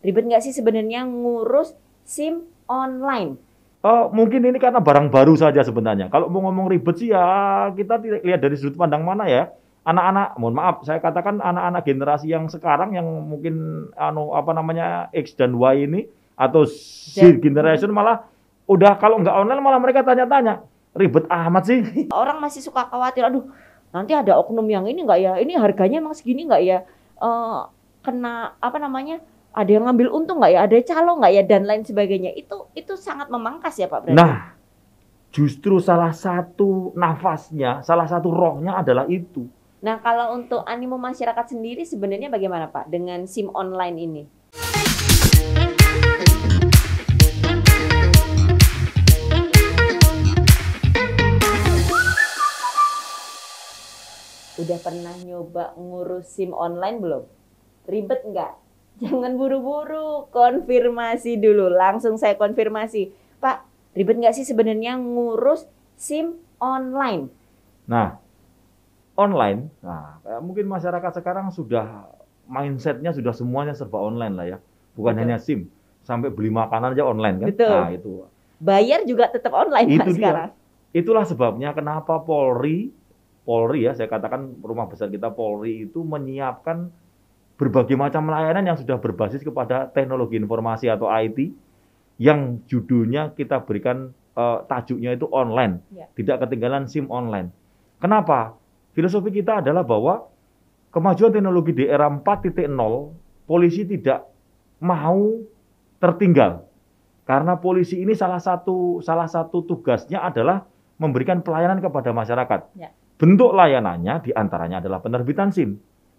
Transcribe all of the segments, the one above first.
Ribet nggak sih sebenarnya ngurus SIM online? Oh, mungkin ini karena barang baru saja sebenarnya. Kalau mau ngomong ribet sih ya kita lihat dari sudut pandang mana ya. Anak-anak, mohon maaf, saya katakan anak-anak generasi yang sekarang yang mungkin anu apa namanya X dan Y ini atau Z generation malah udah kalau nggak online malah mereka tanya-tanya ribet amat sih. Orang masih suka khawatir, aduh nanti ada oknum yang ini nggak ya, ini harganya emang segini nggak ya, uh, kena apa namanya ada yang ngambil untung nggak ya, ada calo nggak ya dan lain sebagainya. Itu itu sangat memangkas ya Pak Brandon. Nah, justru salah satu nafasnya, salah satu rohnya adalah itu. Nah, kalau untuk animo masyarakat sendiri sebenarnya bagaimana Pak dengan SIM online ini? Udah pernah nyoba ngurus SIM online belum? Ribet nggak? Jangan buru-buru, konfirmasi dulu. Langsung saya konfirmasi. Pak, ribet nggak sih sebenarnya ngurus SIM online? Nah, online, nah mungkin masyarakat sekarang sudah mindsetnya sudah semuanya serba online lah ya. Bukan Betul. hanya SIM, sampai beli makanan aja online kan. Betul. Nah, itu. Bayar juga tetap online itu Pak sekarang. Itulah sebabnya kenapa Polri Polri ya, saya katakan rumah besar kita Polri itu menyiapkan berbagai macam layanan yang sudah berbasis kepada teknologi informasi atau IT yang judulnya kita berikan uh, tajuknya itu online, yeah. tidak ketinggalan SIM online. Kenapa? Filosofi kita adalah bahwa kemajuan teknologi di era 4.0 polisi tidak mau tertinggal. Karena polisi ini salah satu salah satu tugasnya adalah memberikan pelayanan kepada masyarakat. Ya. Bentuk layanannya diantaranya adalah penerbitan SIM.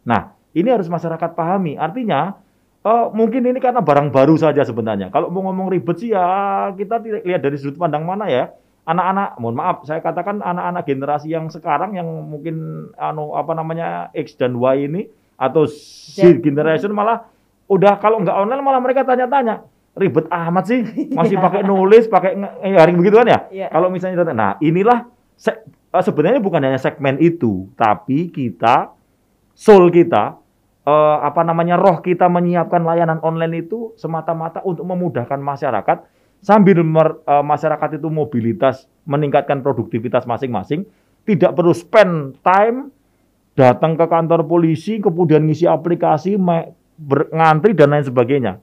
Nah, ini harus masyarakat pahami. Artinya uh, mungkin ini karena barang baru saja sebenarnya. Kalau mau ngomong ribet sih ya kita tidak lihat dari sudut pandang mana ya. Anak-anak, mohon maaf, saya katakan anak-anak generasi yang sekarang yang mungkin anu apa namanya X dan Y ini atau Z generation malah udah kalau nggak online malah mereka tanya-tanya ribet amat sih masih iya. pakai nulis pakai ngaring begitu eh, kan ya yeah. Iya. kalau misalnya nah inilah se eh, sebenarnya bukan hanya segmen itu tapi kita soul kita, eh, apa namanya roh kita menyiapkan layanan online itu semata-mata untuk memudahkan masyarakat sambil mer, uh, masyarakat itu mobilitas meningkatkan produktivitas masing-masing, tidak perlu spend time datang ke kantor polisi kemudian ngisi aplikasi ngantri dan lain sebagainya.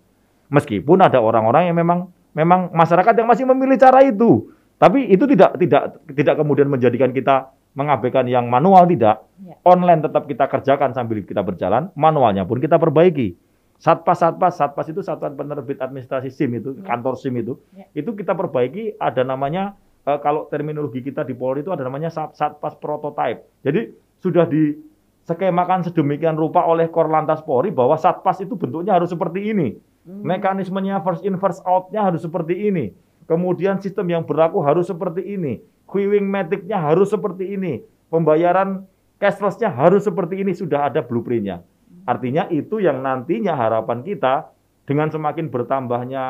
Meskipun ada orang-orang yang memang memang masyarakat yang masih memilih cara itu, tapi itu tidak tidak tidak kemudian menjadikan kita mengabaikan yang manual tidak. Ya. Online tetap kita kerjakan sambil kita berjalan, manualnya pun kita perbaiki. Satpas, satpas, satpas itu satuan penerbit administrasi SIM itu, ya. kantor SIM itu, ya. itu kita perbaiki. Ada namanya eh, kalau terminologi kita di Polri itu ada namanya sat, satpas prototype. Jadi sudah di skemakan sedemikian rupa oleh Korlantas Polri bahwa satpas itu bentuknya harus seperti ini. Hmm. Mekanismenya first in first outnya harus seperti ini. Kemudian sistem yang berlaku harus seperti ini queuing metiknya harus seperti ini, pembayaran cashlessnya harus seperti ini, sudah ada blueprintnya. Artinya itu yang nantinya harapan kita dengan semakin bertambahnya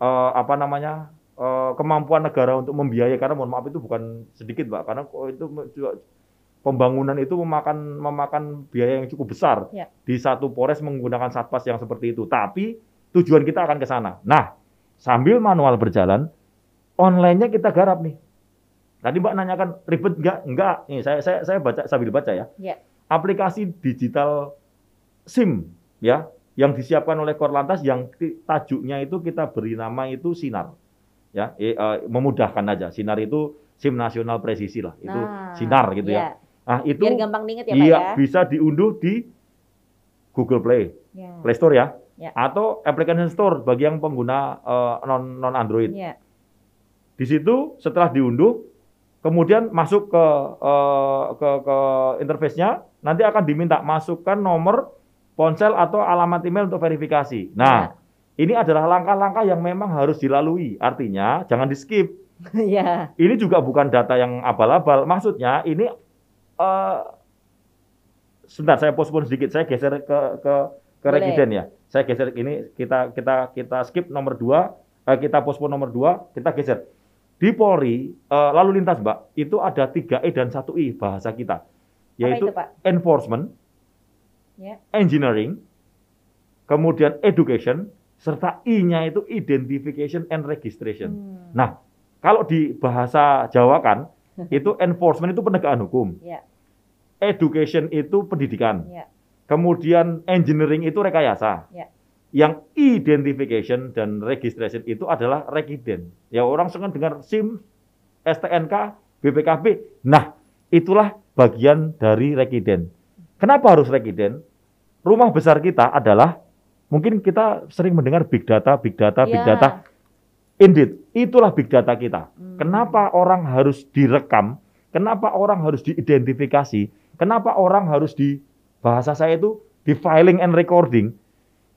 uh, apa namanya uh, kemampuan negara untuk membiayai karena mohon maaf itu bukan sedikit pak karena itu pembangunan itu memakan memakan biaya yang cukup besar ya. di satu pores menggunakan satpas yang seperti itu. Tapi tujuan kita akan ke sana. Nah, sambil manual berjalan, online-nya kita garap nih. Tadi Mbak nanyakan ribet nggak? Enggak. Ini saya saya saya baca sambil baca ya. Yeah. Aplikasi digital SIM ya yang disiapkan oleh Korlantas yang tajuknya itu kita beri nama itu Sinar. Ya, e, e, memudahkan aja. Sinar itu SIM nasional presisi lah. Itu nah, Sinar gitu yeah. ya. Nah, itu Biar gampang diingat ya, Pak iya, ya. bisa diunduh di Google Play. Yeah. Play Store ya. Yeah. Atau application store bagi yang pengguna e, non non Android. Yeah. Di situ setelah diunduh Kemudian masuk ke uh, ke, ke interface-nya, nanti akan diminta masukkan nomor ponsel atau alamat email untuk verifikasi. Nah, ya. ini adalah langkah-langkah yang memang harus dilalui. Artinya jangan di skip. ya. Ini juga bukan data yang abal-abal. Maksudnya ini uh, sebentar saya postpone sedikit. Saya geser ke ke ke ya. Saya geser ini kita kita kita skip nomor dua, eh, kita postpone nomor dua, kita geser. Di Polri, uh, lalu lintas Mbak, itu ada 3E dan 1I bahasa kita. Yaitu itu, enforcement, yeah. engineering, kemudian education, serta I-nya itu identification and registration. Hmm. Nah, kalau di bahasa Jawa kan, itu enforcement itu penegakan hukum. Yeah. Education itu pendidikan. Yeah. Kemudian engineering itu rekayasa. Yeah yang identification dan registration itu adalah rekiden. Ya orang senang dengar SIM, STNK, BPKB. Nah, itulah bagian dari rekiden. Kenapa harus rekiden? Rumah besar kita adalah mungkin kita sering mendengar big data, big data, big yeah. data. Indeed, itulah big data kita. Hmm. Kenapa orang harus direkam? Kenapa orang harus diidentifikasi? Kenapa orang harus di bahasa saya itu di filing and recording?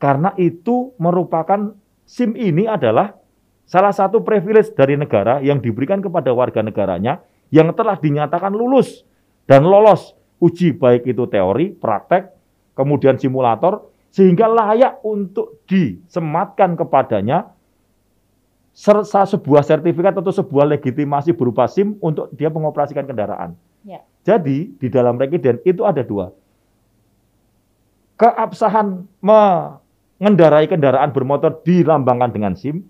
Karena itu merupakan SIM ini adalah salah satu privilege dari negara yang diberikan kepada warga negaranya yang telah dinyatakan lulus dan lolos uji baik itu teori, praktek, kemudian simulator sehingga layak untuk disematkan kepadanya serta sebuah sertifikat atau sebuah legitimasi berupa SIM untuk dia mengoperasikan kendaraan. Ya. Jadi di dalam rekiden itu ada dua. Keabsahan me mengendarai kendaraan bermotor dilambangkan dengan SIM,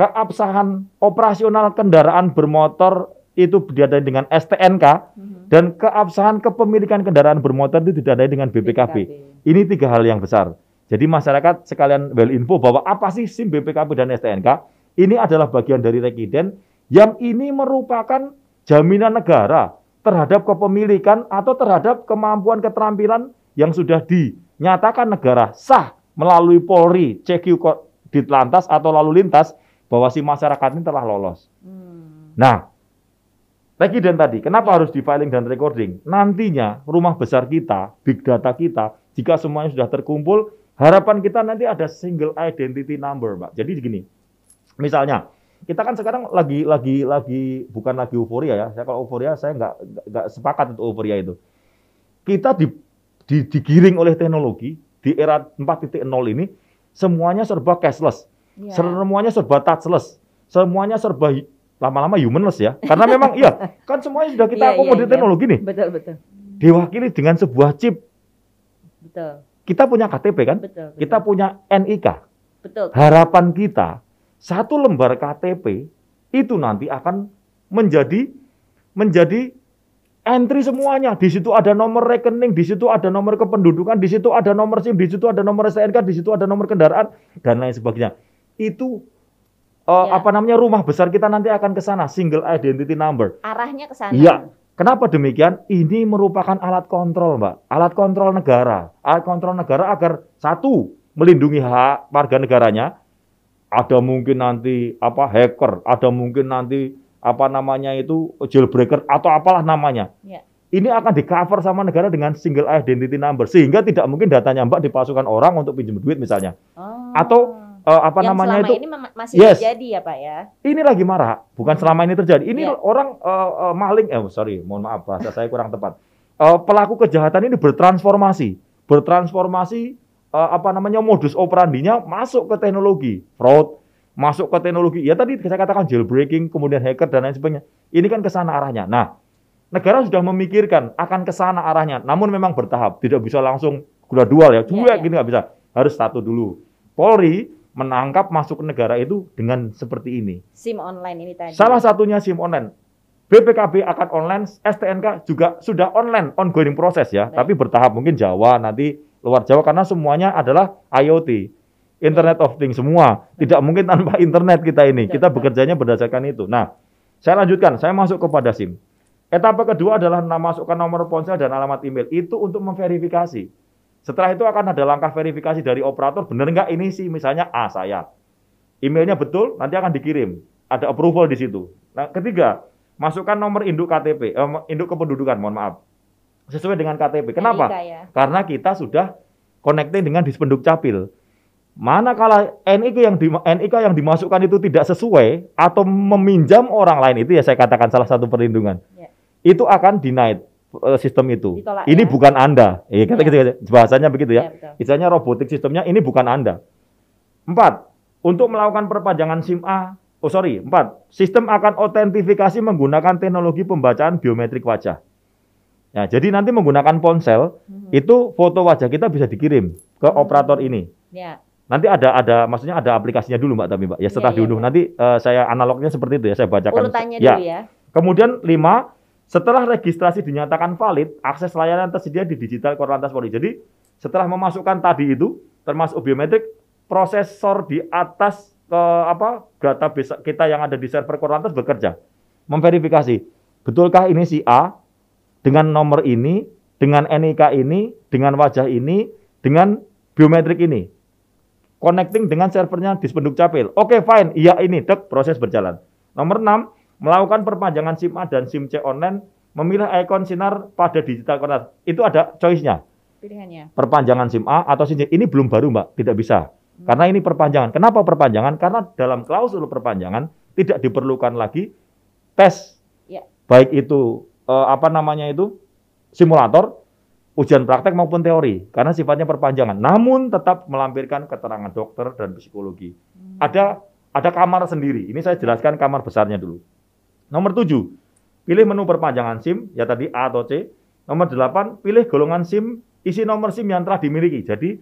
keabsahan operasional kendaraan bermotor itu didadai dengan STNK mm-hmm. dan keabsahan kepemilikan kendaraan bermotor itu didadai dengan BPKB. BPKB. Ini tiga hal yang besar. Jadi masyarakat sekalian well info bahwa apa sih SIM BPKB dan STNK? Ini adalah bagian dari rekiden yang ini merupakan jaminan negara terhadap kepemilikan atau terhadap kemampuan keterampilan yang sudah dinyatakan negara sah melalui Polri, CQ lantas atau lalu lintas bahwa si masyarakat ini telah lolos. Hmm. Nah, lagi dan tadi, kenapa harus di filing dan recording? Nantinya rumah besar kita, big data kita, jika semuanya sudah terkumpul, harapan kita nanti ada single identity number, Pak. Jadi gini, misalnya kita kan sekarang lagi lagi lagi bukan lagi euforia ya. Saya kalau euforia saya nggak nggak sepakat untuk euforia itu. Kita di, di, digiring oleh teknologi di era 4.0 ini semuanya serba cashless, yeah. semuanya serba touchless, semuanya serba lama-lama humanless ya. Karena memang iya, kan semuanya sudah kita yeah, ya, akomodir yeah, teknologi yeah. nih. Betul, betul. Diwakili dengan sebuah chip. Betul. Kita punya KTP kan? Betul, betul. Kita punya NIK. Betul. Harapan kita satu lembar KTP itu nanti akan menjadi menjadi entry semuanya. Di situ ada nomor rekening, di situ ada nomor kependudukan, di situ ada nomor SIM, di situ ada nomor STNK, di situ ada nomor kendaraan dan lain sebagainya. Itu uh, ya. apa namanya rumah besar kita nanti akan ke sana, single identity number. Arahnya ke sana. Iya. Kenapa demikian? Ini merupakan alat kontrol, Mbak. Alat kontrol negara. Alat kontrol negara agar satu melindungi hak warga negaranya. Ada mungkin nanti apa hacker, ada mungkin nanti apa namanya itu jailbreaker atau apalah namanya. Ya. Ini akan di cover sama negara dengan single identity number sehingga tidak mungkin datanya Mbak dipasukan orang untuk pinjam duit misalnya. Oh. Atau uh, apa yang namanya itu ini masih yes. terjadi ya Pak ya. Ini lagi marah, bukan hmm. selama ini terjadi. Ini ya. orang uh, uh, maling eh sorry, mohon maaf bahasa saya kurang tepat. Uh, pelaku kejahatan ini bertransformasi, bertransformasi uh, apa namanya modus operandinya masuk ke teknologi, fraud, masuk ke teknologi. Ya tadi saya katakan jailbreaking, kemudian hacker dan lain sebagainya. Ini kan ke sana arahnya. Nah, negara sudah memikirkan akan ke sana arahnya. Namun memang bertahap, tidak bisa langsung gradual ya. Cuek ya, ya. gini nggak bisa. Harus satu dulu. Polri menangkap masuk ke negara itu dengan seperti ini. SIM online ini tadi. Salah satunya SIM online. BPKB akan online, STNK juga sudah online, ongoing proses ya. Baik. Tapi bertahap mungkin Jawa nanti luar Jawa karena semuanya adalah IoT Internet of Things semua. Tidak mungkin tanpa internet kita ini. Kita bekerjanya berdasarkan itu. Nah, saya lanjutkan. Saya masuk kepada SIM. Etapa kedua adalah masukkan nomor ponsel dan alamat email. Itu untuk memverifikasi. Setelah itu akan ada langkah verifikasi dari operator. Benar nggak ini sih? Misalnya A saya. Emailnya betul, nanti akan dikirim. Ada approval di situ. Nah, ketiga, masukkan nomor induk KTP, eh, induk kependudukan, mohon maaf. Sesuai dengan KTP. Kenapa? Ya. Karena kita sudah connecting dengan dispenduk capil manakala NIK yang di, NIK yang dimasukkan itu tidak sesuai atau meminjam orang lain itu ya saya katakan salah satu perlindungan ya. itu akan denied eh, sistem itu Ditolak, ini ya? bukan anda Iya kata, ya. Gitu, gitu. bahasanya begitu ya, ya robotik sistemnya ini bukan anda empat untuk melakukan perpanjangan SIM A oh sorry empat sistem akan otentifikasi menggunakan teknologi pembacaan biometrik wajah Nah, jadi nanti menggunakan ponsel mm -hmm. itu foto wajah kita bisa dikirim ke mm -hmm. operator ini. Yeah. Nanti ada ada maksudnya ada aplikasinya dulu Mbak tapi Mbak. Ya setelah ya, ya. nanti uh, saya analognya seperti itu ya saya bacakan. Urutannya ya. dulu ya. Kemudian lima setelah registrasi dinyatakan valid, akses layanan tersedia di digital Korlantas Polri. Jadi setelah memasukkan tadi itu termasuk biometrik prosesor di atas ke eh, apa database kita yang ada di server Korlantas bekerja memverifikasi betulkah ini si A dengan nomor ini, dengan NIK ini, dengan wajah ini, dengan biometrik ini connecting dengan servernya di Spenduk Capil. Oke, okay, fine. Iya ini, dek, proses berjalan. Nomor 6, melakukan perpanjangan SIM A dan SIM C online, memilih ikon sinar pada digital corner. Itu ada choice-nya. Pilihannya. Perpanjangan SIM A atau SIM C. Ini belum baru, Mbak. Tidak bisa. Hmm. Karena ini perpanjangan. Kenapa perpanjangan? Karena dalam klausul perpanjangan tidak diperlukan lagi tes. Ya. Baik itu eh, apa namanya itu simulator ujian praktek maupun teori karena sifatnya perpanjangan. Namun tetap melampirkan keterangan dokter dan psikologi. Hmm. Ada ada kamar sendiri. Ini saya jelaskan kamar besarnya dulu. Nomor 7, pilih menu perpanjangan SIM, ya tadi A atau C. Nomor 8, pilih golongan SIM, isi nomor SIM yang telah dimiliki. Jadi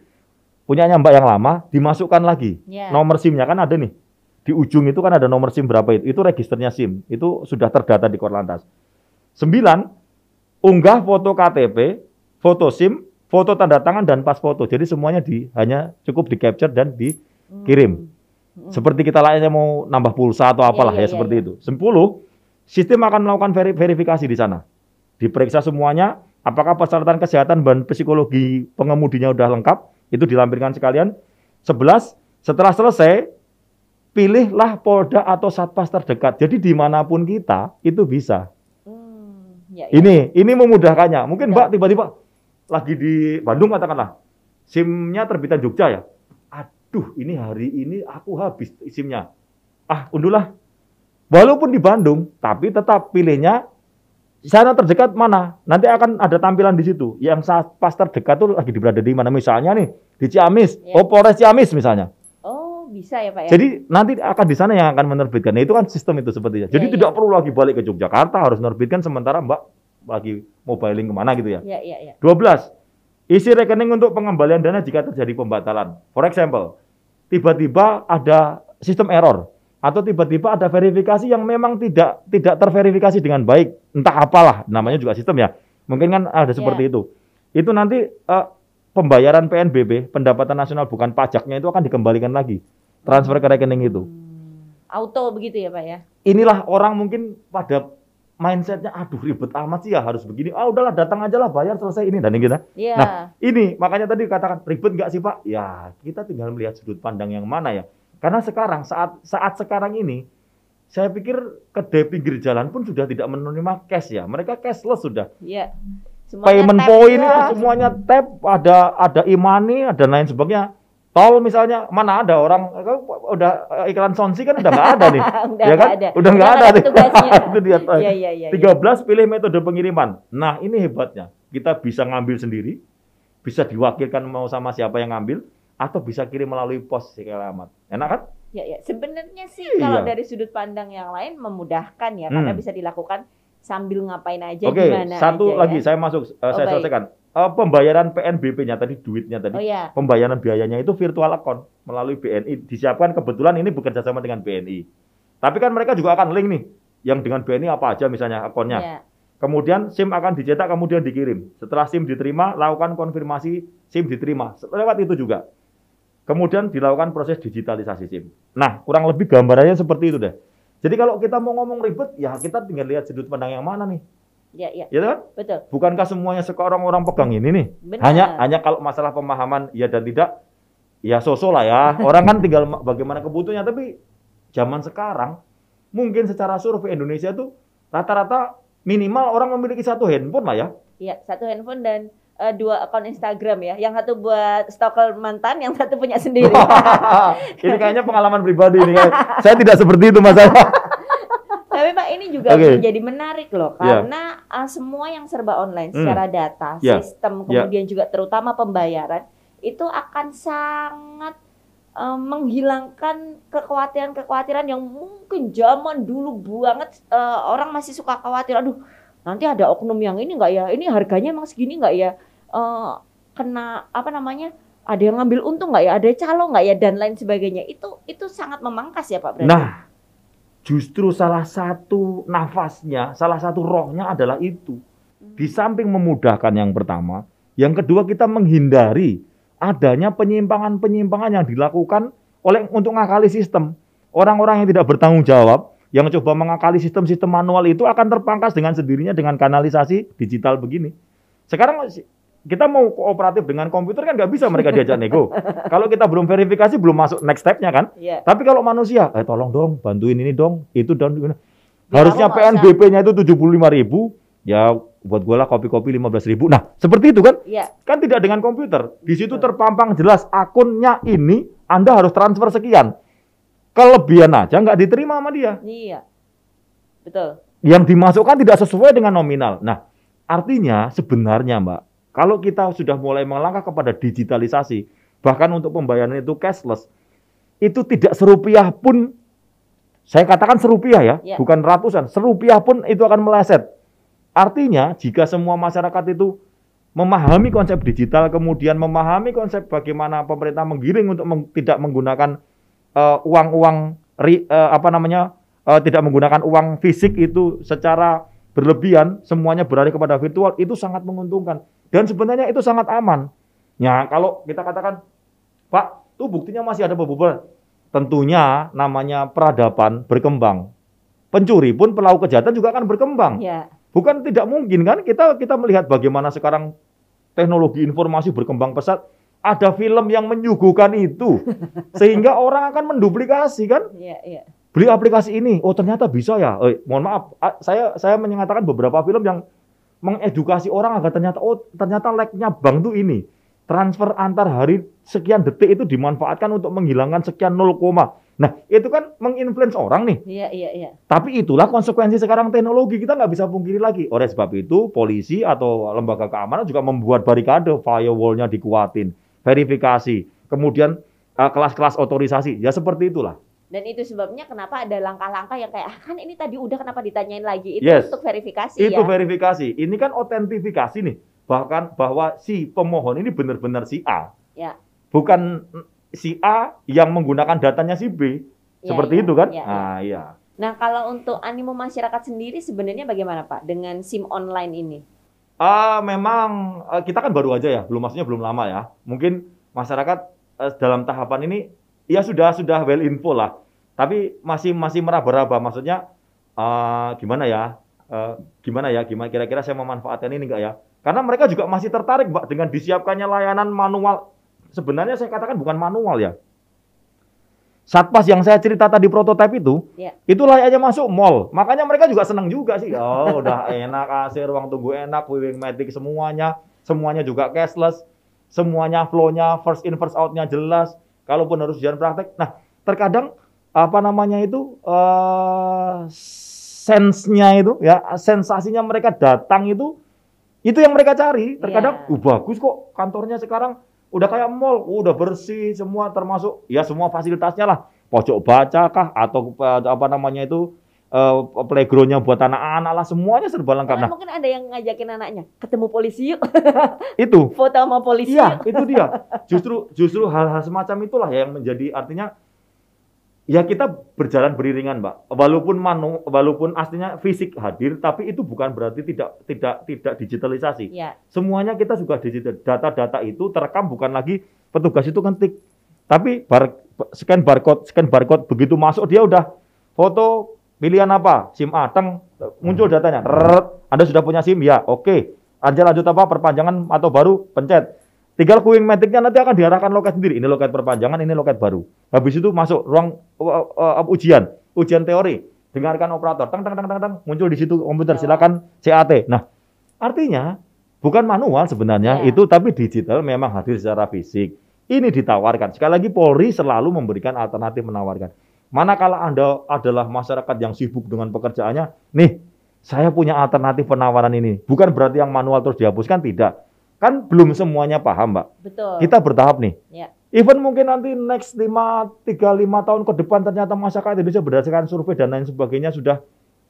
punyanya Mbak yang lama dimasukkan lagi. Yeah. Nomor SIM-nya kan ada nih. Di ujung itu kan ada nomor SIM berapa itu. Itu registernya SIM. Itu sudah terdata di Korlantas. 9, unggah foto KTP foto SIM, foto tanda tangan dan pas foto. Jadi semuanya di hanya cukup di capture dan dikirim. Hmm. hmm. Seperti kita lainnya mau nambah pulsa atau iya, apalah yeah, yeah, ya iya, seperti yeah, itu. Sepuluh, sistem akan melakukan veri verifikasi di sana. Diperiksa semuanya, apakah persyaratan kesehatan dan psikologi pengemudinya sudah lengkap, itu dilampirkan sekalian. Sebelas, setelah selesai, pilihlah polda atau satpas terdekat. Jadi dimanapun kita, itu bisa. Hmm, ya, ya. Ini, ini memudahkannya. Mungkin Mbak tiba-tiba, lagi di Bandung katakanlah, SIM-nya terbitan Jogja ya. Aduh, ini hari ini aku habis SIM-nya. Ah, undulah. Walaupun di Bandung, tapi tetap pilihnya sana terdekat mana? Nanti akan ada tampilan di situ. Yang pas terdekat tuh lagi berada di mana? Misalnya nih di Ciamis, yeah. oh Polres Ciamis misalnya. Oh, bisa ya Pak ya. Jadi nanti akan di sana yang akan menerbitkan. Nah, itu kan sistem itu sepertinya. Jadi ya, tidak ya. perlu lagi balik ke Yogyakarta harus menerbitkan sementara Mbak lagi mobiling kemana gitu ya. Ya, ya, ya. 12. Isi rekening untuk pengembalian dana jika terjadi pembatalan. For example, tiba-tiba ada sistem error atau tiba-tiba ada verifikasi yang memang tidak tidak terverifikasi dengan baik, entah apalah namanya juga sistem ya. Mungkin kan ada seperti yeah. itu. Itu nanti uh, pembayaran PNBP, pendapatan nasional bukan pajaknya itu akan dikembalikan lagi. Transfer ke rekening itu. Hmm. Auto begitu ya, Pak ya. Inilah orang mungkin pada mindsetnya aduh ribet amat sih ya harus begini ah udahlah datang aja lah bayar selesai ini dan ini kita yeah. nah ini makanya tadi katakan ribet nggak sih pak ya kita tinggal melihat sudut pandang yang mana ya karena sekarang saat saat sekarang ini saya pikir kedai pinggir jalan pun sudah tidak menerima cash ya mereka cashless sudah yeah. Semuanya payment point ya. itu semuanya tap ada ada imani e ada lain sebagainya Tol misalnya mana ada orang udah eh, iklan sonsi kan udah nggak ada nih, udah ya kan? Ada. Udah nggak ada, ada nih. itu dia. ya, ya, ya, 13 pilih metode pengiriman. Nah ini hebatnya, kita bisa ngambil sendiri, bisa diwakilkan mau sama siapa yang ngambil, atau bisa kirim melalui pos alamat. Enak kan? Ya, ya. Sebenarnya sih iya. kalau dari sudut pandang yang lain memudahkan ya, hmm. karena bisa dilakukan sambil ngapain aja Oke, gimana satu aja, lagi ya? saya masuk, eh, oh, saya selesaikan uh, pembayaran PNBP-nya tadi duitnya tadi, oh, iya. pembayaran biayanya itu virtual account melalui BNI disiapkan kebetulan ini bekerja sama dengan BNI. Tapi kan mereka juga akan link nih yang dengan BNI apa aja misalnya akunnya. Yeah. Kemudian SIM akan dicetak kemudian dikirim. Setelah SIM diterima, lakukan konfirmasi SIM diterima. Lewat itu juga. Kemudian dilakukan proses digitalisasi SIM. Nah, kurang lebih gambarannya seperti itu deh. Jadi kalau kita mau ngomong ribet, ya kita tinggal lihat sudut pandang yang mana nih. Ya, ya. Ya kan? Betul. Bukankah semuanya sekarang orang pegang ini nih? Benar. Hanya hanya kalau masalah pemahaman ya dan tidak ya sosok lah ya. Orang kan tinggal bagaimana kebutuhannya tapi zaman sekarang mungkin secara survei Indonesia tuh rata-rata minimal orang memiliki satu handphone lah ya. Iya, satu handphone dan uh, dua akun Instagram ya. Yang satu buat stalker mantan, yang satu punya sendiri. ini kayaknya pengalaman pribadi ini. Saya tidak seperti itu masalah. Tapi Pak ini juga okay. menjadi menarik loh ya. karena yeah. semua yang serba online hmm. secara data, yeah. sistem, ya. kemudian yeah. juga terutama pembayaran itu akan sangat uh, menghilangkan kekhawatiran-kekhawatiran yang mungkin zaman dulu banget uh, orang masih suka khawatir. Aduh, nanti ada oknum yang ini enggak ya? Ini harganya emang segini enggak ya? Uh, kena apa namanya? Ada yang ngambil untung nggak ya? Ada calo nggak ya? Dan lain sebagainya. Itu itu sangat memangkas ya Pak Brandon. Nah, Justru salah satu nafasnya, salah satu rohnya adalah itu. Di hmm. samping memudahkan yang pertama, yang kedua kita menghindari adanya penyimpangan-penyimpangan yang dilakukan oleh untuk mengakali sistem. Orang-orang yang tidak bertanggung jawab, yang coba mengakali sistem-sistem manual itu akan terpangkas dengan sendirinya dengan kanalisasi digital begini. Sekarang kita mau kooperatif dengan komputer kan nggak bisa mereka diajak nego. kalau kita belum verifikasi belum masuk next stepnya kan. Yeah. Tapi kalau manusia, eh tolong dong bantuin ini dong, itu dan gimana. Harusnya PNBP-nya itu 75 ribu, ya buat gue lah kopi-kopi 15 ribu. Nah seperti itu kan? Yeah. Kan tidak dengan komputer. Di situ terpampang jelas akunnya ini Anda harus transfer sekian. Kelebihan aja nggak diterima sama dia. Iya, yeah. betul. Yang dimasukkan tidak sesuai dengan nominal. Nah artinya sebenarnya Mbak kalau kita sudah mulai melangkah kepada digitalisasi, bahkan untuk pembayaran itu cashless, itu tidak serupiah pun, saya katakan serupiah ya, ya. bukan ratusan, serupiah pun itu akan meleset. Artinya, jika semua masyarakat itu memahami konsep digital, kemudian memahami konsep bagaimana pemerintah menggiring untuk meng, tidak menggunakan eh, uang-uang uh, uh, apa namanya uh, tidak menggunakan uang fisik itu secara berlebihan, semuanya beralih kepada virtual, itu sangat menguntungkan. Dan sebenarnya itu sangat aman. Ya, kalau kita katakan, Pak, tuh buktinya masih ada beberapa. Tentunya namanya peradaban berkembang. Pencuri pun pelaku kejahatan juga akan berkembang. Ya. Bukan tidak mungkin kan kita kita melihat bagaimana sekarang teknologi informasi berkembang pesat ada film yang menyuguhkan itu sehingga orang akan menduplikasi kan? Iya, iya beli aplikasi ini. Oh ternyata bisa ya. Eh, mohon maaf, saya saya menyatakan beberapa film yang mengedukasi orang agar ternyata oh ternyata lagnya bank tuh ini transfer antar hari sekian detik itu dimanfaatkan untuk menghilangkan sekian nol koma nah itu kan menginfluence orang nih. Iya iya iya. Tapi itulah konsekuensi sekarang teknologi kita nggak bisa pungkiri lagi. Oleh sebab itu polisi atau lembaga keamanan juga membuat barikade, firewallnya dikuatin, verifikasi, kemudian eh, kelas-kelas kelas -kelas otorisasi, ya seperti itulah. Dan itu sebabnya kenapa ada langkah-langkah yang kayak ah, kan ini tadi udah kenapa ditanyain lagi itu yes. untuk verifikasi itu ya. Itu verifikasi. Ini kan otentifikasi nih. Bahkan bahwa si pemohon ini benar-benar si A. Ya. Bukan si A yang menggunakan datanya si B. Ya, Seperti ya, itu kan? Ya, ah, iya. Nah, kalau untuk animo masyarakat sendiri sebenarnya bagaimana, Pak, dengan SIM online ini? Uh, memang uh, kita kan baru aja ya, belum maksudnya belum lama ya. Mungkin masyarakat uh, dalam tahapan ini ya sudah sudah well info lah tapi masih masih meraba-raba maksudnya uh, gimana ya uh, gimana ya gimana kira-kira saya memanfaatkan ini enggak ya karena mereka juga masih tertarik mbak dengan disiapkannya layanan manual sebenarnya saya katakan bukan manual ya Satpas yang saya cerita tadi prototipe itu, ya. itu layaknya masuk mall. Makanya mereka juga senang juga sih. Oh, udah enak AC, ruang tunggu enak, wiwing matic semuanya, semuanya juga cashless, semuanya flow-nya first in first out-nya jelas Kalaupun harus jalan praktek, nah terkadang apa namanya itu uh, sensenya itu ya sensasinya mereka datang itu itu yang mereka cari. Terkadang yeah. uh, bagus kok kantornya sekarang udah kayak mall, uh, udah bersih semua termasuk ya semua fasilitasnya lah. Pojok baca kah atau eh, apa namanya itu Uh, playgroundnya buat anak-anak lah semuanya serba lengkap. Nah, mungkin ada yang ngajakin anaknya ketemu polisi yuk. itu. Foto sama polisi. Iya, itu dia. Justru justru hal-hal semacam itulah yang menjadi artinya ya kita berjalan beriringan, Mbak. Walaupun manu, walaupun aslinya fisik hadir, tapi itu bukan berarti tidak tidak tidak digitalisasi. Ya. Semuanya kita juga digital. Data-data itu terekam bukan lagi petugas itu ngetik, Tapi bar, scan barcode, scan barcode begitu masuk dia udah foto Pilihan apa? SIM A, ah, teng, muncul hmm. datanya. Rrrr. Anda sudah punya SIM? Ya, oke. Okay. Anda lanjut apa? Perpanjangan atau baru? Pencet. Tinggal kuing metiknya nanti akan diarahkan loket sendiri. Ini loket perpanjangan, ini loket baru. Habis itu masuk ruang uh, uh, uh ujian, ujian teori. Dengarkan operator, tang tang tang tang tang muncul di situ komputer. Ya. Silakan CAT. Nah, artinya bukan manual sebenarnya ya. itu tapi digital memang hadir secara fisik. Ini ditawarkan. Sekali lagi Polri selalu memberikan alternatif menawarkan. Manakala Anda adalah masyarakat yang sibuk dengan pekerjaannya, nih, saya punya alternatif penawaran ini. Bukan berarti yang manual terus dihapuskan, tidak. Kan belum semuanya paham, Mbak. Betul. Kita bertahap nih. Ya. Even mungkin nanti next 5, 3, 5 tahun ke depan ternyata masyarakat Indonesia berdasarkan survei dan lain sebagainya sudah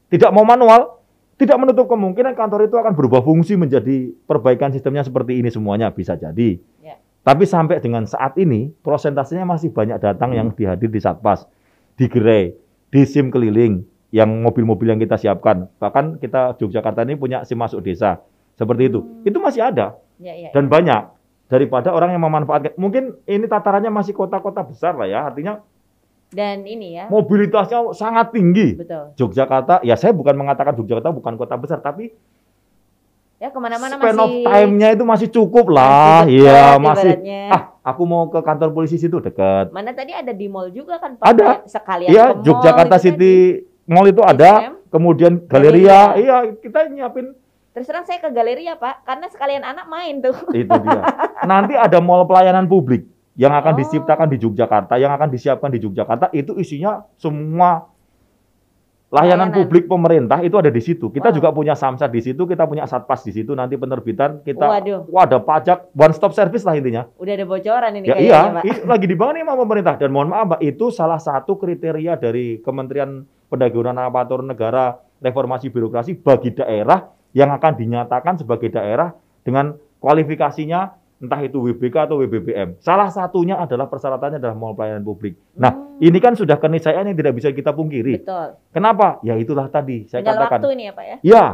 tidak mau manual, tidak menutup kemungkinan kantor itu akan berubah fungsi menjadi perbaikan sistemnya seperti ini semuanya bisa jadi. Ya. Tapi sampai dengan saat ini, prosentasenya masih banyak datang hmm. yang dihadir di Satpas digerai, di SIM keliling yang mobil-mobil yang kita siapkan. Bahkan kita Yogyakarta ini punya SIM masuk desa. Seperti itu. Hmm. Itu masih ada. Ya, ya, Dan ya. banyak daripada orang yang memanfaatkan. Mungkin ini tatarannya masih kota-kota besar lah ya. Artinya dan ini ya. Mobilitasnya sangat tinggi. Betul. Yogyakarta, ya saya bukan mengatakan Yogyakarta bukan kota besar, tapi ya kemana-mana span masih... of time-nya itu masih cukup lah masih ya masih ah aku mau ke kantor polisi situ dekat mana tadi ada di mall juga kan Pak? ada sekalian iya Yogyakarta City tadi. Mall itu ada SM. kemudian galeria. galeria iya kita nyiapin terus terang saya ke galeria pak karena sekalian anak main tuh itu dia nanti ada mall pelayanan publik yang akan oh. diciptakan di Yogyakarta yang akan disiapkan di Yogyakarta itu isinya semua Layanan, publik pemerintah itu ada di situ. Kita wow. juga punya Samsat di situ, kita punya Satpas di situ, nanti penerbitan kita Waduh. Wah, ada pajak one stop service lah intinya. Udah ada bocoran ini ya, iya, Pak. lagi dibangun ini sama pemerintah dan mohon maaf Pak, itu salah satu kriteria dari Kementerian Pendagangan Aparatur Negara reformasi birokrasi bagi daerah yang akan dinyatakan sebagai daerah dengan kualifikasinya entah itu WBK atau WBBM. Salah satunya adalah persyaratannya adalah mall pelayanan publik. Hmm. Nah, ini kan sudah keniscayaan yang tidak bisa kita pungkiri. Betul. Kenapa? Ya itulah tadi saya katakan. waktu ini ya, Pak ya. Iya.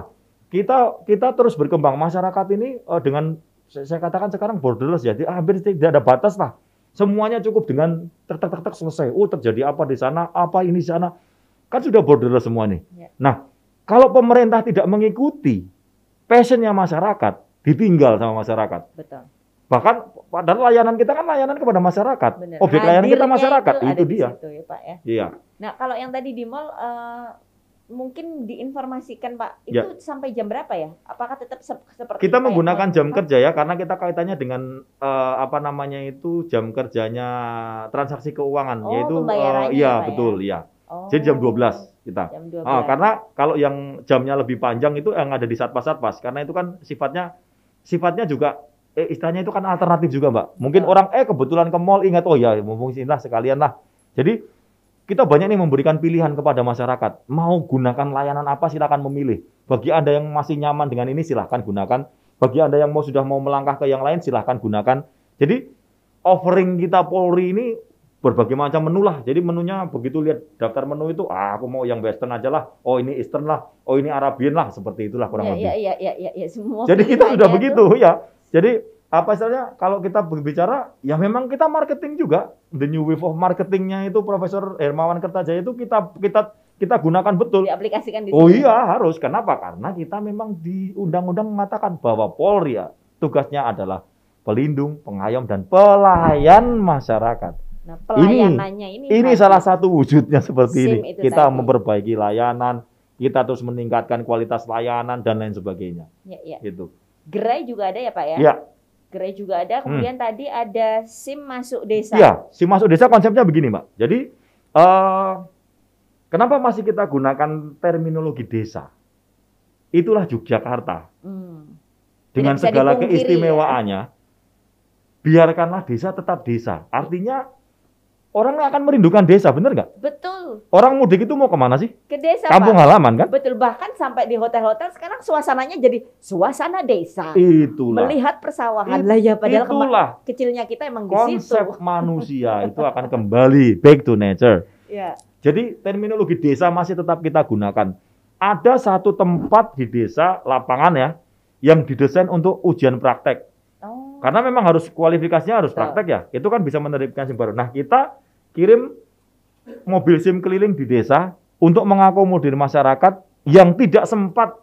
Kita kita terus berkembang masyarakat ini uh, dengan saya, katakan sekarang borderless ya. jadi ah, hampir tidak ada batas lah. Semuanya cukup dengan tertek tertek tek selesai. Oh, terjadi apa di sana, apa ini di sana. Kan sudah borderless semua nih. Ya. Nah, kalau pemerintah tidak mengikuti passionnya masyarakat, ditinggal sama masyarakat. Betul bahkan padahal layanan kita kan layanan kepada masyarakat. Bener. Objek nah, layanan kita masyarakat itu, itu dia. Di situ ya, Pak ya. Iya. Nah, kalau yang tadi di mall uh, mungkin diinformasikan Pak, ya. itu ya. sampai jam berapa ya? Apakah tetap se seperti Kita menggunakan ya? jam kerja ya karena kita kaitannya dengan uh, apa namanya itu jam kerjanya transaksi keuangan oh, yaitu uh, iya ya, Pak, ya? betul ya. Iya. Oh. Jadi jam 12 kita. Jam 12. Ah, karena kalau yang jamnya lebih panjang itu yang ada di saat satpas pas karena itu kan sifatnya sifatnya juga eh, istilahnya itu kan alternatif juga mbak. Mungkin ya. orang eh kebetulan ke mall ingat oh ya mumpung lah sekalian lah. Jadi kita banyak nih memberikan pilihan kepada masyarakat. Mau gunakan layanan apa silahkan memilih. Bagi anda yang masih nyaman dengan ini silahkan gunakan. Bagi anda yang mau sudah mau melangkah ke yang lain silahkan gunakan. Jadi offering kita Polri ini berbagai macam menu lah. Jadi menunya begitu lihat daftar menu itu, ah aku mau yang western aja lah. Oh ini eastern lah. Oh ini Arabian lah. Seperti itulah kurang ya, lebih. Iya iya iya iya ya, semua. Jadi kita sudah ya, begitu ya jadi apa istilahnya kalau kita berbicara ya memang kita marketing juga the new wave of marketingnya itu Profesor Hermawan Kertajaya itu kita kita kita gunakan betul diaplikasikan di Oh iya harus kenapa karena kita memang di undang-undang mengatakan bahwa Polri ya tugasnya adalah pelindung pengayom dan pelayan masyarakat nah, pelayanannya ini ini, ini salah satu wujudnya seperti ini kita tadi. memperbaiki layanan kita terus meningkatkan kualitas layanan dan lain sebagainya ya, ya. gitu Gerai juga ada ya Pak ya? Iya. Gerai juga ada. Hmm. Kemudian hmm. tadi ada SIM masuk desa. Iya, SIM masuk desa konsepnya begini Mbak. Jadi uh, kenapa masih kita gunakan terminologi desa? Itulah Yogyakarta. Hmm. Dengan segala ya. keistimewaannya, ya? biarkanlah desa tetap desa. Artinya orang akan merindukan desa, bener nggak? Betul. Orang mudik itu mau kemana sih? Ke desa. Kampung Pak. halaman kan? Betul. Bahkan sampai di hotel-hotel sekarang suasananya jadi suasana desa. Itulah. Melihat persawahan. It, lah ya padahal itulah. kecilnya kita emang Konsep di situ. Konsep manusia itu akan kembali back to nature. Ya. Jadi terminologi desa masih tetap kita gunakan. Ada satu tempat di desa lapangan ya yang didesain untuk ujian praktek. Oh. Karena memang harus kualifikasinya harus praktek ya. Itu kan bisa menerbitkan SIM baru. Nah, kita kirim mobil SIM keliling di desa untuk mengakomodir masyarakat yang tidak sempat.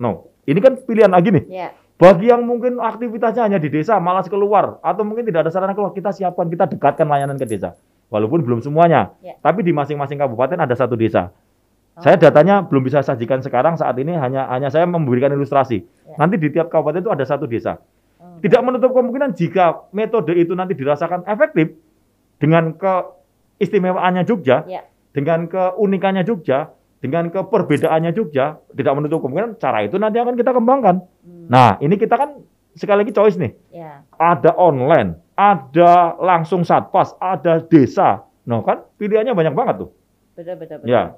No, ini kan pilihan lagi nih. Yeah. Bagi yang mungkin aktivitasnya hanya di desa, malas keluar, atau mungkin tidak ada sarana keluar, kita siapkan, kita dekatkan layanan ke desa. Walaupun belum semuanya, yeah. tapi di masing-masing kabupaten ada satu desa. Oh. Saya datanya belum bisa sajikan sekarang saat ini hanya hanya saya memberikan ilustrasi. Yeah. Nanti di tiap kabupaten itu ada satu desa. Oh. Tidak menutup kemungkinan jika metode itu nanti dirasakan efektif dengan ke keistimewaannya Jogja, ya. dengan keunikannya Jogja, dengan keperbedaannya Jogja, tidak menutup kemungkinan cara itu nanti akan kita kembangkan. Hmm. Nah, ini kita kan sekali lagi choice nih. Ya. Ada online, ada langsung satpas, ada desa. Nah, kan pilihannya banyak banget tuh. Betul, betul, betul. Ya.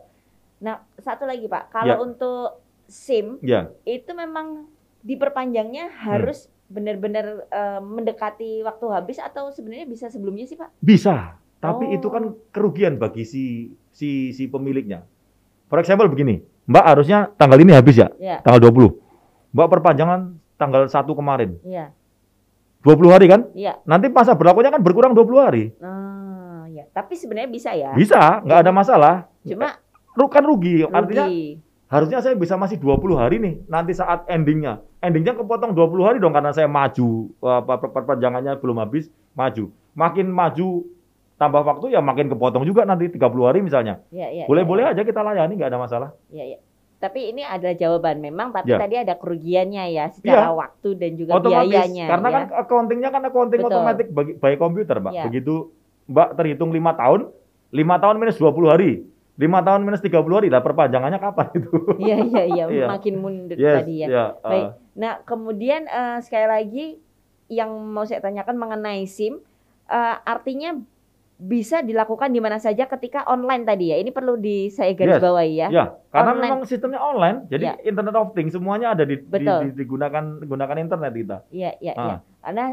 Nah, satu lagi Pak, kalau ya. untuk SIM ya. itu memang diperpanjangnya hmm. harus hmm. benar-benar uh, mendekati waktu habis atau sebenarnya bisa sebelumnya sih Pak? Bisa. Tapi oh. itu kan oh. kerugian bagi si si si pemiliknya. For example begini, Mbak harusnya tanggal ini habis ya, yeah. tanggal 20. Mbak perpanjangan tanggal satu kemarin. Iya. Yeah. 20 hari kan? Iya. Nanti masa berlakunya kan berkurang 20 hari. Oh, ya. Tapi sebenarnya bisa ya. Bisa, nggak ada masalah. Cuma kan rugi. rugi. Artinya harusnya saya bisa masih 20 hari nih nanti saat endingnya. Endingnya kepotong 20 hari dong karena saya maju apa perpanjangannya belum habis, maju. Makin maju tambah waktu ya makin kepotong juga nanti 30 hari misalnya. Iya boleh boleh, ya, ya boleh ya, ya. aja kita layani nggak ada masalah. Iya, iya. Tapi ini adalah jawaban memang, tapi ya. tadi ada kerugiannya ya secara ya. waktu dan juga Otomatis, biayanya. Karena kan ya. kan accountingnya kan accounting Betul. otomatis bagi, by komputer, Mbak. Ya. Begitu Mbak terhitung lima tahun, lima tahun minus 20 hari, lima tahun minus 30 hari, lah perpanjangannya kapan itu? Iya, iya, iya. ya. Makin mundur yes, tadi ya. ya uh, Nah, kemudian uh, sekali lagi yang mau saya tanyakan mengenai SIM, uh, artinya bisa dilakukan di mana saja ketika online tadi ya. Ini perlu di saya garis yes. bawahi ya. Ya, karena online. memang sistemnya online, jadi ya. Internet of Things semuanya ada di, di, di digunakan gunakan internet kita. Iya, iya, iya. Ah. Karena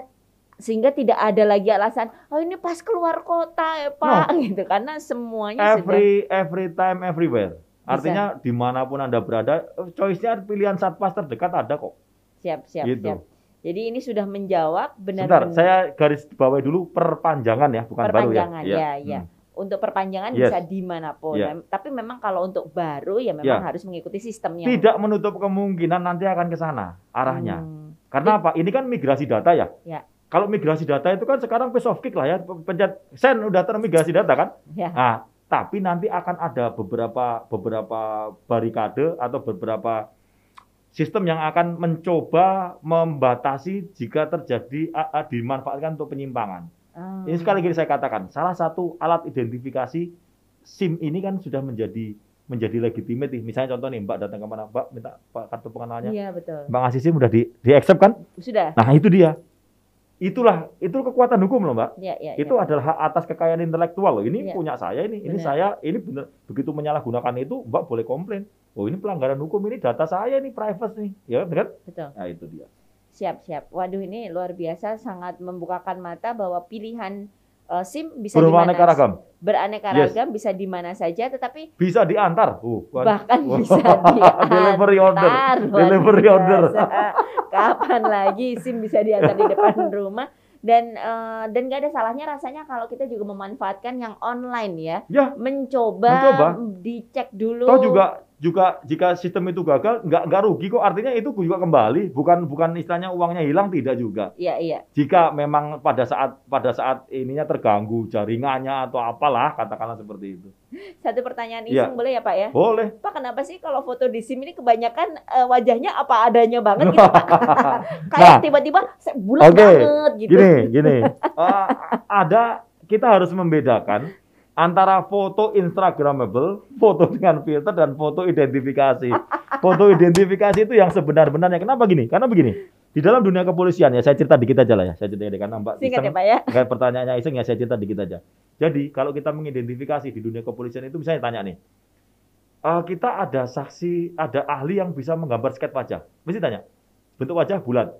sehingga tidak ada lagi alasan oh ini pas keluar kota ya Pak no. gitu karena semuanya every sudah... every time everywhere. Artinya bisa. dimanapun anda berada, choice-nya pilihan satpas terdekat ada kok. Siap, siap, gitu. siap. Jadi ini sudah menjawab benar-benar. saya garis bawahi dulu perpanjangan ya, bukan perpanjangan, baru ya. Perpanjangan iya. ya, ya. Hmm. Untuk perpanjangan yes. bisa dimanapun. Yeah. Iya. Tapi memang kalau untuk baru ya memang yeah. harus mengikuti sistemnya. Tidak menutup kemungkinan nanti akan ke sana arahnya. Hmm. Karena Jadi, apa? Ini kan migrasi data ya. Yeah. Kalau migrasi data itu kan sekarang piece of kick lah ya, pencet send udah termigrasi data kan. Yeah. Nah, tapi nanti akan ada beberapa beberapa barikade atau beberapa sistem yang akan mencoba membatasi jika terjadi AA dimanfaatkan untuk penyimpangan. Oh. Ini sekali lagi saya katakan, salah satu alat identifikasi SIM ini kan sudah menjadi menjadi legitimate Misalnya contoh nih Mbak datang ke mana Mbak minta kartu pengenalannya. Iya betul. Mbak ngasih SIM sudah di di accept kan? Sudah. Nah itu dia itulah itu kekuatan hukum loh mbak ya, ya, itu ya. adalah hak atas kekayaan intelektual loh ini ya. punya saya ini bener. ini saya ini benar begitu menyalahgunakan itu mbak boleh komplain oh ini pelanggaran hukum ini data saya ini private nih ya kan betul nah itu dia siap siap waduh ini luar biasa sangat membukakan mata bahwa pilihan uh, SIM bisa beraneka ragam. Beraneka ragam yes. bisa di mana saja tetapi bisa diantar. Uh, bahkan bisa diantar. delivery order. Delivery order. Kapan lagi SIM bisa diantar di depan rumah? dan uh, dan gak ada salahnya rasanya kalau kita juga memanfaatkan yang online ya, ya mencoba, mencoba. dicek dulu. Tahu juga juga jika sistem itu gagal nggak nggak rugi kok artinya itu juga kembali bukan bukan istilahnya uangnya hilang tidak juga iya iya jika memang pada saat pada saat ininya terganggu jaringannya atau apalah katakanlah seperti itu satu pertanyaan iya. iseng ya. boleh ya pak ya boleh pak kenapa sih kalau foto di sim ini kebanyakan uh, wajahnya apa adanya banget gitu pak kayak nah, tiba-tiba bulat okay. banget gitu gini gini uh, ada kita harus membedakan antara foto Instagramable, foto dengan filter dan foto identifikasi. Foto identifikasi itu yang sebenar-benarnya. Kenapa gini? Karena begini. Di dalam dunia kepolisian ya, saya cerita dikit aja lah ya. Saya cerita dikit karena Mbak Singkat iseng, ya, Pak ya. Kayak pertanyaannya iseng ya, saya cerita dikit aja. Jadi, kalau kita mengidentifikasi di dunia kepolisian itu misalnya tanya nih. Uh, kita ada saksi, ada ahli yang bisa menggambar sket wajah. Mesti tanya, bentuk wajah bulat.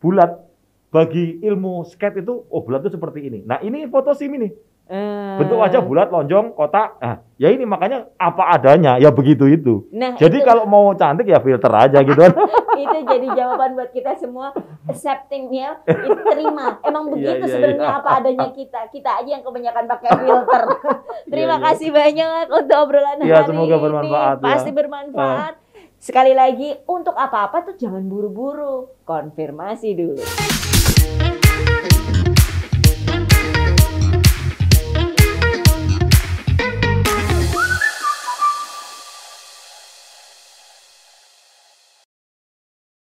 Bulat bagi ilmu sket itu, oh bulat itu seperti ini. Nah ini foto SIM ini Eh. Bentuk wajah bulat, lonjong, kotak. Nah, ya ini makanya apa adanya, ya begitu itu. Nah, jadi itu, kalau mau cantik ya filter aja gitu itu jadi jawaban buat kita semua accepting ya, terima. Emang iya, begitu yeah, yeah, sebenarnya yeah. apa adanya kita. Kita aja yang kebanyakan pakai filter. Iya, iya. terima yeah, kasih banyak untuk obrolan yeah, hari semoga bermanfaat, ini. Ya. Pasti bermanfaat. Eh. Sekali lagi, untuk apa-apa tuh jangan buru-buru. Konfirmasi dulu.